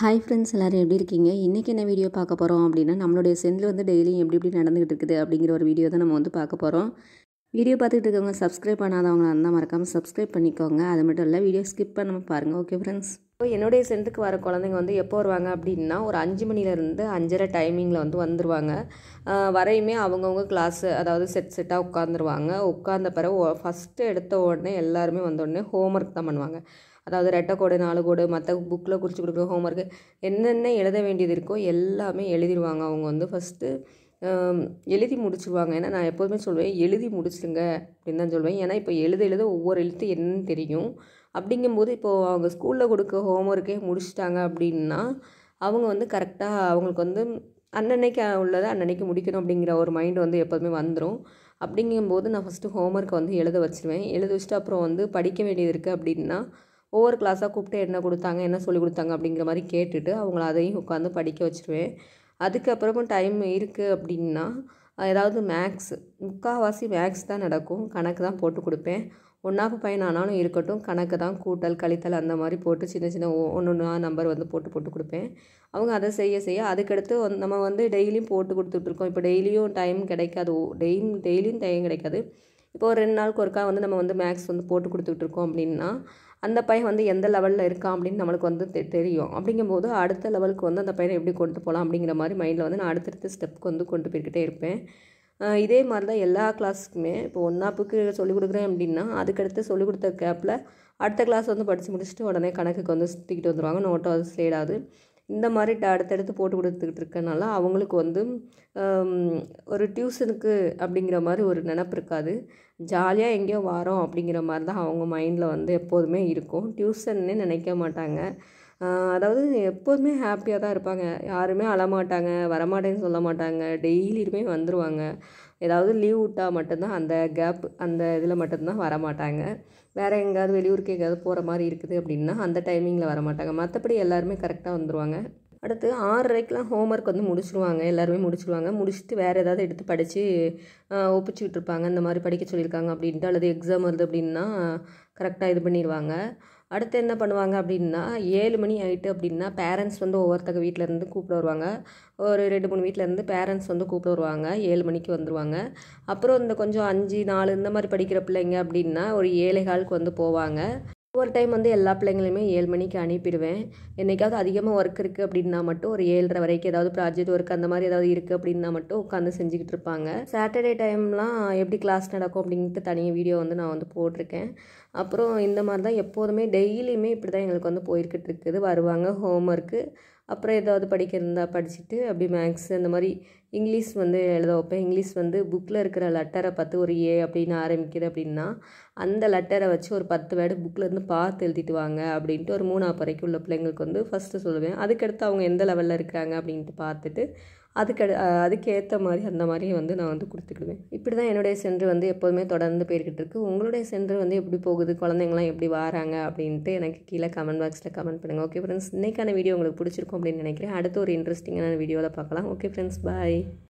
hi friends எல்லோரும் எப்படி இருக்கீங்க இன்றைக்கி என்ன வீடியோ பார்க்க போகிறோம் அப்படின்னா நம்மளுடைய செந்தில் வந்து டெய்லியும் எப்படி எப்படி நடந்துகிட்டு இருக்குது அப்படிங்கிற ஒரு வீடியோ தான் நம்ம வந்து பார்க்க போகிறோம் வீடியோ பார்த்துக்கிட்டு இருக்கவங்க சப்ஸ்கிரைப் பண்ணாதவங்களாக இருந்தால் மறக்காமல் சப்ஸ்கிரைப் பண்ணிக்கோங்க அது மட்டும் இல்லை வீடியோ ஸ்கிப் பண்ணாமல் பாருங்கள் ஓகே ஃப்ரெண்ட்ஸ் இப்போ என்னுடைய சென்ட்டுக்கு வர குழந்தைங்க வந்து எப்போ வருவாங்க அப்படின்னா ஒரு அஞ்சு மணிலேருந்து அஞ்சரை டைமிங்கில் வந்து வந்துடுவாங்க வரையுமே அவங்கவுங்க கிளாஸு அதாவது செட் செட்டாக உட்காந்துருவாங்க உட்காந்த பிறகு ஃபஸ்ட்டு எடுத்த உடனே எல்லாருமே வந்த உடனே ஒர்க் தான் பண்ணுவாங்க அதாவது ரெட்டை கோடு நாலு கோடு மற்ற புக்கில் குறித்து கொடுக்குற ஹோம் ஒர்க்கு என்னென்ன எழுத வேண்டியது இருக்கோ எல்லாமே எழுதிடுவாங்க அவங்க வந்து ஃபஸ்ட்டு எழுதி முடிச்சிருவாங்க ஏன்னா நான் எப்போதுமே சொல்லுவேன் எழுதி முடிச்சிடுங்க அப்படின்னு தான் சொல்லுவேன் ஏன்னா இப்போ எழுத எழுத ஒவ்வொரு எழுத்து என்னன்னு தெரியும் அப்படிங்கும்போது இப்போது அவங்க ஸ்கூலில் கொடுக்க ஹோம் ஒர்க்கே முடிச்சிட்டாங்க அப்படின்னா அவங்க வந்து கரெக்டாக அவங்களுக்கு வந்து அன்னன்னைக்கு உள்ளதை அன்னன்னைக்கு முடிக்கணும் அப்படிங்கிற ஒரு மைண்டு வந்து எப்போதுமே வந்துடும் அப்படிங்கும்போது நான் ஃபஸ்ட்டு ஹோம் ஒர்க்கை வந்து எழுத வச்சுருவேன் எழுத வச்சுட்டு அப்புறம் வந்து படிக்க வேண்டியது இருக்குது அப்படின்னா ஒவ்வொரு கிளாஸாக கூப்பிட்டு என்ன கொடுத்தாங்க என்ன சொல்லி கொடுத்தாங்க அப்படிங்கிற மாதிரி கேட்டுட்டு அவங்கள அதையும் உட்காந்து படிக்க வச்சுருவேன் அதுக்கப்புறமும் டைம் இருக்குது அப்படின்னா ஏதாவது மேக்ஸ் முக்கால்வாசி மேக்ஸ் தான் நடக்கும் கணக்கு தான் போட்டு கொடுப்பேன் ஒன்றாப்பு பையன் ஆனாலும் இருக்கட்டும் கணக்கு தான் கூட்டல் கழித்தல் அந்த மாதிரி போட்டு சின்ன சின்ன ஒன்று ஒன்றா நம்பர் வந்து போட்டு போட்டு கொடுப்பேன் அவங்க அதை செய்ய செய்ய அதுக்கடுத்து நம்ம வந்து டெய்லியும் போட்டு கொடுத்துட்ருக்கோம் இப்போ டெய்லியும் டைம் கிடைக்காது டெய்லியும் டெய்லியும் டைம் கிடைக்காது இப்போ ஒரு ரெண்டு நாளுக்கு ஒருக்கா வந்து நம்ம வந்து மேக்ஸ் வந்து போட்டு கொடுத்துட்ருக்கோம் அப்படின்னா அந்த பையன் வந்து எந்த லெவலில் இருக்கான் அப்படின்னு நம்மளுக்கு வந்து தெ தெரியும் அப்படிங்கும்போது அடுத்த லெவலுக்கு வந்து அந்த பையனை எப்படி கொண்டு போகலாம் அப்படிங்கிற மாதிரி மைண்டில் வந்து நான் அடுத்தடுத்த ஸ்டெப்புக்கு வந்து கொண்டு போய்கிட்டே இருப்பேன் இதே மாதிரி தான் எல்லா கிளாஸுக்குமே இப்போ ஒன்றாப்புக்கு சொல்லிக் கொடுக்குறேன் அப்படின்னா அதுக்கடுத்து சொல்லிக் கொடுத்த கேப்பில் அடுத்த கிளாஸ் வந்து படித்து முடிச்சுட்டு உடனே கணக்குக்கு வந்து சுற்றிக்கிட்டு வந்துடுவாங்க நோட்டோ அது ஸ்லேடாது இந்த மாதிரி அடுத்தடுத்து போட்டு கொடுத்துக்கிட்டு இருக்கனால அவங்களுக்கு வந்து ஒரு டியூஷனுக்கு அப்படிங்கிற மாதிரி ஒரு நினப்பு இருக்காது ஜாலியாக எங்கேயோ வாரோம் அப்படிங்கிற மாதிரி தான் அவங்க மைண்டில் வந்து எப்போதுமே இருக்கும் டியூஷன்னே நினைக்க மாட்டாங்க அதாவது எப்போதுமே ஹாப்பியாக தான் இருப்பாங்க யாருமே அழமாட்டாங்க வரமாட்டேன்னு சொல்ல மாட்டாங்க டெய்லியுமே வந்துடுவாங்க ஏதாவது லீவ் விட்டால் மட்டும்தான் அந்த கேப் அந்த இதில் மட்டும்தான் வரமாட்டாங்க வேறு எங்கேயாவது வெளியூருக்கு எங்கேயாவது போகிற மாதிரி இருக்குது அப்படின்னா அந்த டைமிங்கில் வரமாட்டாங்க மற்றபடி எல்லாருமே கரெக்டாக வந்துடுவாங்க அடுத்து ஆறரைக்கெலாம் ஹோம்ஒர்க் வந்து முடிச்சுருவாங்க எல்லாருமே முடிச்சுருவாங்க முடிச்சுட்டு வேறு ஏதாவது எடுத்து படித்து ஒப்பிச்சுக்கிட்டு இருப்பாங்க இந்த மாதிரி படிக்க சொல்லியிருக்காங்க அப்படின்ட்டு அல்லது எக்ஸாம் வருது அப்படின்னா கரெக்டாக இது பண்ணிடுவாங்க அடுத்து என்ன பண்ணுவாங்க அப்படின்னா ஏழு மணி ஆகிட்டு அப்படின்னா பேரண்ட்ஸ் வந்து ஒவ்வொருத்தங்க வீட்டிலேருந்து கூப்பிட வருவாங்க ஒரு ரெண்டு மூணு வீட்டிலேருந்து பேரண்ட்ஸ் வந்து கூப்பிட வருவாங்க ஏழு மணிக்கு வந்துடுவாங்க அப்புறம் இந்த கொஞ்சம் அஞ்சு நாலு இந்த மாதிரி படிக்கிற பிள்ளைங்க அப்படின்னா ஒரு ஏழை காலுக்கு வந்து போவாங்க ஒரு டைம் வந்து எல்லா பிள்ளைங்களையுமே ஏழு மணிக்கு அனுப்பிடுவேன் என்றைக்காவது அதிகமாக ஒர்க் இருக்குது அப்படின்னா மட்டும் ஒரு ஏழரை வரைக்கும் ஏதாவது ப்ராஜெக்ட் ஒர்க் அந்த மாதிரி ஏதாவது இருக்குது அப்படின்னா மட்டும் உட்காந்து செஞ்சுக்கிட்டு இருப்பாங்க சாட்டர்டே டைம்லாம் எப்படி கிளாஸ் நடக்கும் அப்படின்ட்டு தனியாக வீடியோ வந்து நான் வந்து போட்டிருக்கேன் அப்புறம் இந்த மாதிரி தான் எப்போதுமே டெய்லியுமே இப்படி தான் எங்களுக்கு வந்து போயிருக்கிட்டு இருக்குது வருவாங்க ஹோம் ஒர்க்கு அப்புறம் ஏதாவது படிக்க இருந்தால் படிச்சுட்டு அப்படி மேக்ஸ் அந்த மாதிரி இங்கிலீஷ் வந்து எழுத வைப்பேன் இங்கிலீஷ் வந்து புக்கில் இருக்கிற லெட்டரை பார்த்து ஒரு ஏ அப்படின்னு ஆரம்பிக்குது அப்படின்னா அந்த லெட்டரை வச்சு ஒரு பத்து வேர்டு புக்கிலேருந்து பார்த்து எழுதிட்டு வாங்க அப்படின்ட்டு ஒரு மூணாவது வரைக்கும் உள்ள பிள்ளைங்களுக்கு வந்து ஃபஸ்ட்டு சொல்லுவேன் அதுக்கடுத்து அவங்க எந்த லெவலில் இருக்கிறாங்க அப்படின்ட்டு பார்த்துட்டு அதுக்கு அதுக்கேற்ற மாதிரி அந்த மாதிரி வந்து நான் வந்து கொடுத்துக்கிடுவேன் இப்படி தான் என்னுடைய சென்று வந்து எப்போதுமே தொடர்ந்து போயிருக்கிட்டு இருக்குது உங்களுடைய சென்று வந்து எப்படி போகுது குழந்தைங்களாம் எப்படி வராங்க அப்படின்ட்டு எனக்கு கீழே கமெண்ட் பாக்ஸில் கமெண்ட் பண்ணுங்கள் ஓகே ஃப்ரெண்ட்ஸ் இன்றைக்கான வீடியோ உங்களுக்கு பிடிச்சிருக்கும் அப்படின்னு நினைக்கிறேன் அடுத்து ஒரு இன்ட்ரெஸ்டிங்கான வீடியோவில் பார்க்கலாம் ஓகே ஃப்ரெண்ட்ஸ் பாய்